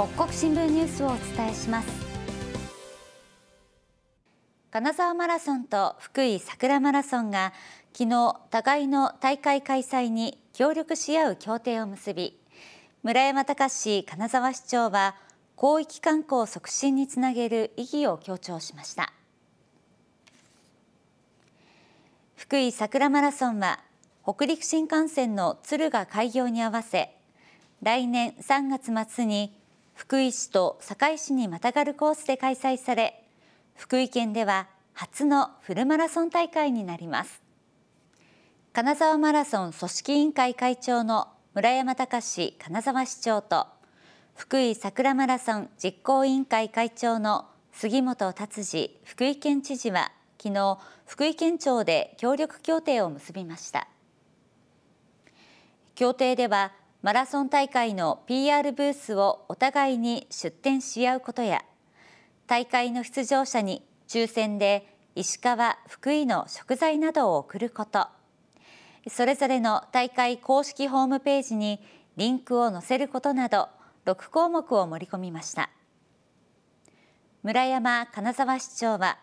北国新聞ニュースをお伝えします金沢マラソンと福井桜マラソンが昨日互いの大会開催に協力し合う協定を結び村山隆金沢市長は広域観光促進につなげる意義を強調しました福井桜マラソンは北陸新幹線の敦賀開業に合わせ来年3月末に福井市と堺市にまたがるコースで開催され福井県では初のフルマラソン大会になります金沢マラソン組織委員会会長の村山隆金沢市長と福井桜マラソン実行委員会会長の杉本達治福井県知事は昨日福井県庁で協力協定を結びました協定ではマラソン大会の PR ブースをお互いに出展し合うことや大会の出場者に抽選で石川福井の食材などを送ることそれぞれの大会公式ホームページにリンクを載せることなど6項目を盛り込みました村山金沢市長は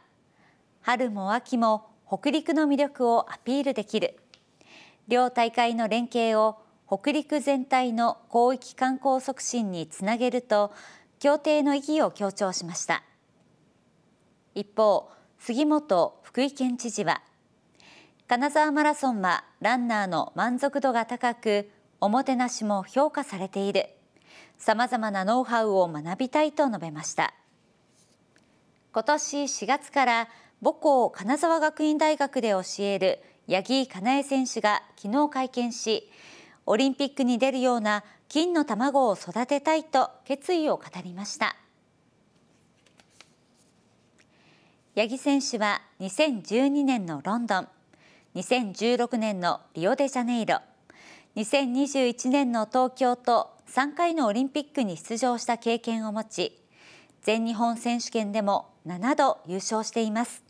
春も秋も北陸の魅力をアピールできる両大会の連携を北陸全体の広域観光促進につなげると協定の意義を強調しました一方杉本福井県知事は金沢マラソンはランナーの満足度が高くおもてなしも評価されているさまざまなノウハウを学びたいと述べました今年4月から母校金沢学院大学で教える八木かなえ選手が昨日会見しオリンピックに出るような金の卵を育てたいと決意を語りました八木選手は2012年のロンドン2016年のリオデジャネイロ2021年の東京と3回のオリンピックに出場した経験を持ち全日本選手権でも7度優勝しています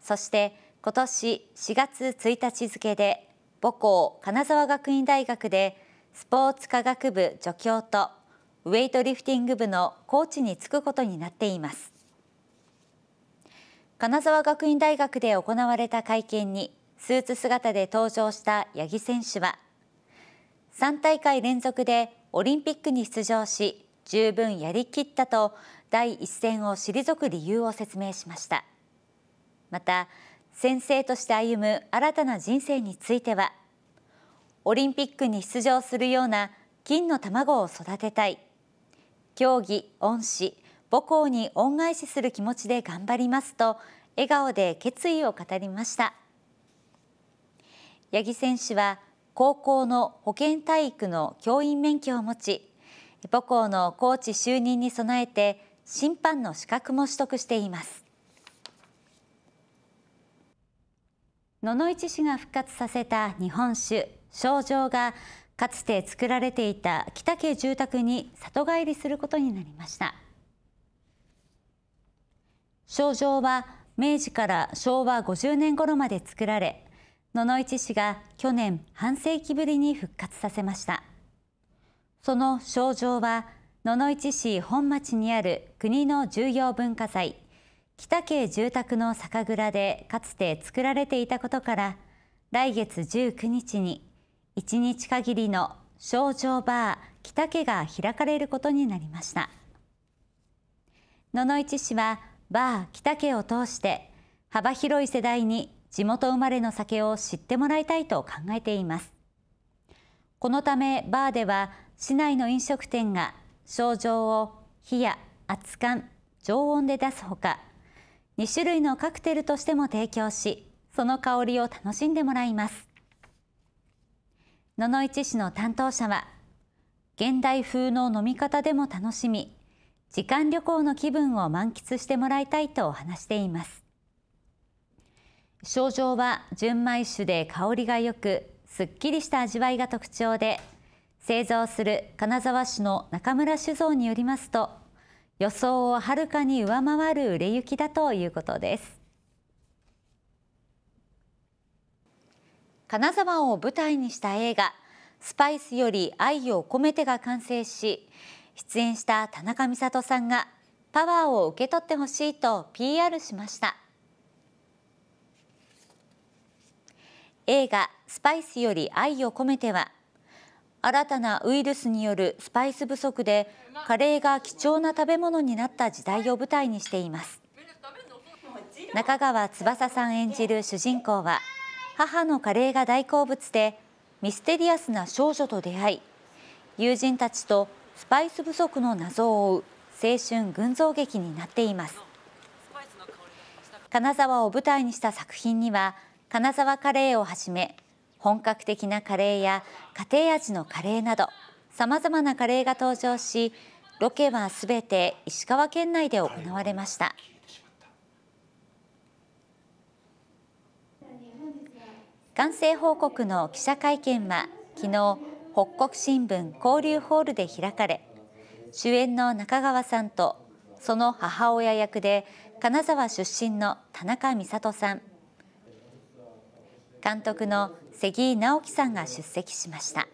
そして今年4月1日付で母校金沢学院大学でスポーツ科学部助教とウェイトリフティング部のコーチに就くことになっています金沢学院大学で行われた会見にスーツ姿で登場した八木選手は3大会連続でオリンピックに出場し十分やりきったと第一線を退く理由を説明しましたまた先生として歩む新たな人生についてはオリンピックに出場するような金の卵を育てたい競技恩師母校に恩返しする気持ちで頑張りますと笑顔で決意を語りました八木選手は高校の保健体育の教員免許を持ち母校のコーチ就任に備えて審判の資格も取得しています野々市市が復活させた日本酒賞状がかつて作られていた北家住宅に里帰りすることになりました賞状は明治から昭和50年頃まで作られ野々市市が去年半世紀ぶりに復活させましたその賞状は野々市市本町にある国の重要文化財北家住宅の酒蔵でかつて作られていたことから来月19日に1日限りの症状バー北家が開かれることになりました野々市市はバー北家を通して幅広い世代に地元生まれの酒を知ってもらいたいと考えていますこのためバーでは市内の飲食店が症状を冷や、熱燗、常温で出すほか2種類のカクテルとしても提供しその香りを楽しんでもらいます野々市市の担当者は現代風の飲み方でも楽しみ時間旅行の気分を満喫してもらいたいと話しています症状は純米酒で香りがよくすっきりした味わいが特徴で製造する金沢市の中村酒造によりますと予想をはるかに上回る売れ行きだということです金沢を舞台にした映画スパイスより愛を込めてが完成し出演した田中美里さんがパワーを受け取ってほしいと PR しました映画スパイスより愛を込めては新たなウイルスによるスパイス不足でカレーが貴重な食べ物になった時代を舞台にしています中川翼さん演じる主人公は母のカレーが大好物でミステリアスな少女と出会い友人たちとスパイス不足の謎を追う青春群像劇になっています金沢を舞台にした作品には金沢カレーをはじめ本格的なカレーや家庭味のカレーなどさまざまなカレーが登場しロケはすべて石川県内で行われました。完成報告の記者会見は昨日北国新聞交流ホールで開かれ主演の中川さんとその母親役で金沢出身の田中美里さん監督の関井直樹さんが出席しました。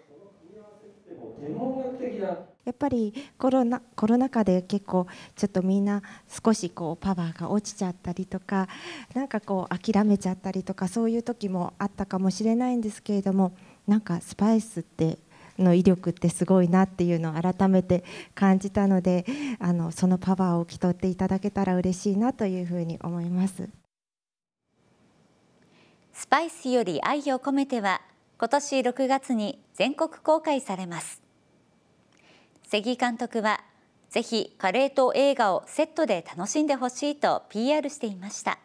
やっぱりコロナコロナ禍で結構ちょっとみんな少しこうパワーが落ちちゃったりとかなんかこう諦めちゃったりとかそういう時もあったかもしれないんですけれどもなんかスパイスっての威力ってすごいなっていうのを改めて感じたのであのそのパワーを受け取っていただけたら嬉しいなというふうに思います。スパイスより愛を込めては今年6月に全国公開されます関監督はぜひカレーと映画をセットで楽しんでほしいと PR していました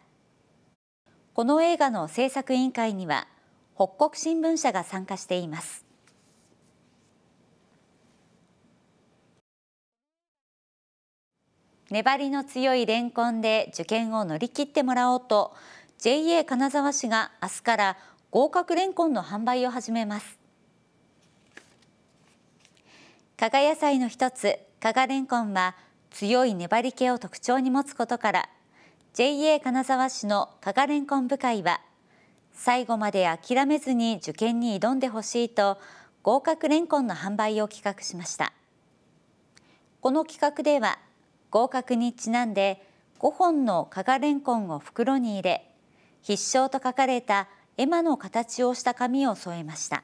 この映画の制作委員会には北国新聞社が参加しています粘りの強いレンコンで受験を乗り切ってもらおうと JA 金沢市が明日から合格レンコンの販売を始めます加賀野菜の一つ加賀レンコンは強い粘り気を特徴に持つことから JA 金沢市の加賀レンコン部会は最後まで諦めずに受験に挑んでほしいと合格レンコンの販売を企画しましたこの企画では合格にちなんで5本の加賀レンコンを袋に入れ必勝と書かれた絵馬の形をした紙を添えました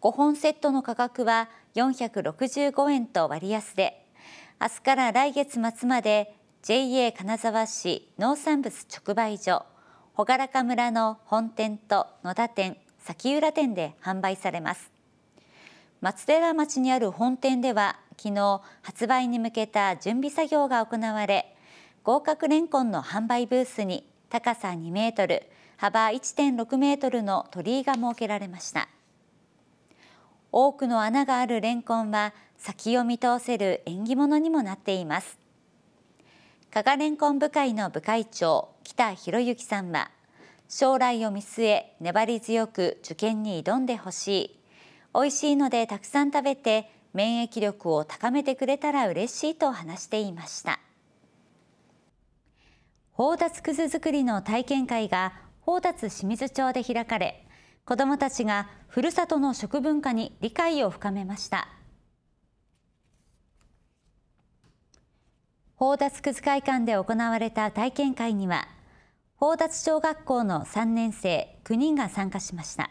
5本セットの価格は465円と割安で明日から来月末まで JA 金沢市農産物直売所がらか村の本店と野田店崎浦店で販売されます松寺町にある本店では昨日発売に向けた準備作業が行われ合格レンコンの販売ブースに高さ2メートル幅1.6メートルの鳥居が設けられました多くの穴があるレンコンは先を見通せる縁起物にもなっています加賀レンコン部会の部会長北博之さんは将来を見据え粘り強く受験に挑んでほしい美味しいのでたくさん食べて免疫力を高めてくれたら嬉しいと話していました宝達くず作りの体験会が宝達清水町で開かれ子どもたちがふるさとの食文化に理解を深めました宝達くず会館で行われた体験会には宝達小学校の3年生9人が参加しました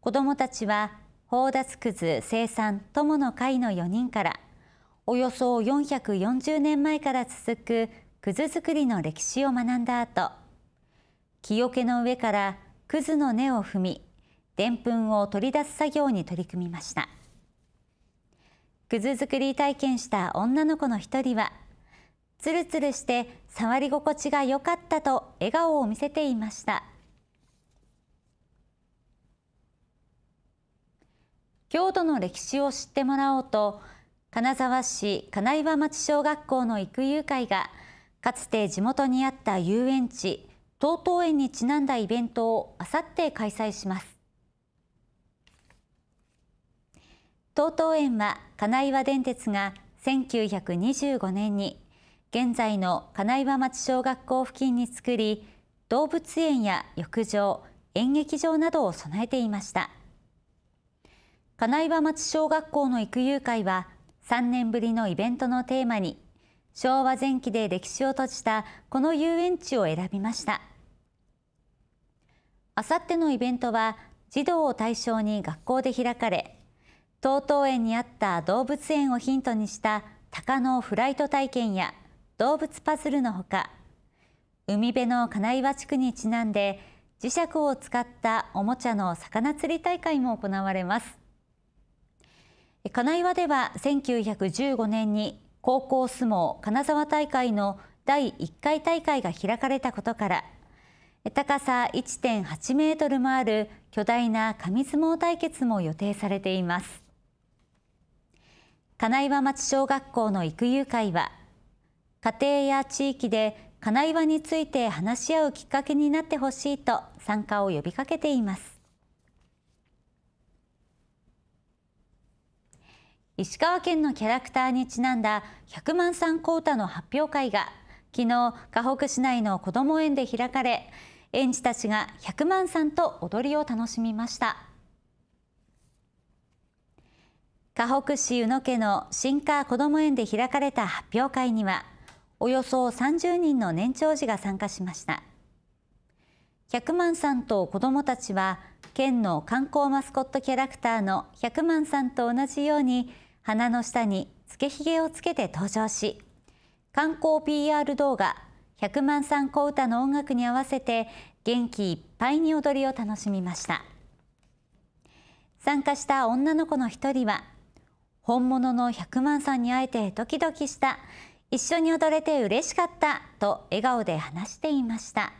子どもたちは宝達くず生産友の会の4人からおよそ440年前から続くくず作りの歴史を学んだ後木桶の上からくずの根を踏みでんぷんを取り出す作業に取り組みましたくず作り体験した女の子の一人はつるつるして触り心地が良かったと笑顔を見せていました郷土の歴史を知ってもらおうと金沢市金岩町小学校の育友会が「かつて地元にあった遊園地 TOTO 園にちなんだイベントをあさって開催します TOTO 園は金岩電鉄が1925年に現在の金岩町小学校付近に作り動物園や浴場演劇場などを備えていました金岩町小学校の育友会は3年ぶりのイベントのテーマに昭和前期で歴史を閉じたこの遊園地を選びましたあさってのイベントは児童を対象に学校で開かれ東東園にあった動物園をヒントにした鷹のフライト体験や動物パズルのほか海辺の金岩地区にちなんで磁石を使ったおもちゃの魚釣り大会も行われます金岩では1915年に高校相撲金沢大会の第1回大会が開かれたことから高さ1.8メートルもある巨大な紙相撲対決も予定されています金岩町小学校の育友会は家庭や地域で金岩について話し合うきっかけになってほしいと参加を呼びかけています石川県のキャラクターにちなんだ100万山コータの発表会が昨日河北市内のこども園で開かれ園児たちが100万さんと踊りを楽しみました河北市宇野家の新家こども園で開かれた発表会にはおよそ30人の年長児が参加しました百万さんと子どもたちは県の観光マスコットキャラクターの百万さんと同じように鼻の下に付けひげをつけて登場し観光 PR 動画百0 0万三小唄の音楽に合わせて元気いっぱいに踊りを楽しみました参加した女の子の一人は本物の百万さんに会えてドキドキした一緒に踊れて嬉しかったと笑顔で話していました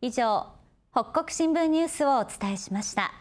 以上北国新聞ニュースをお伝えしました。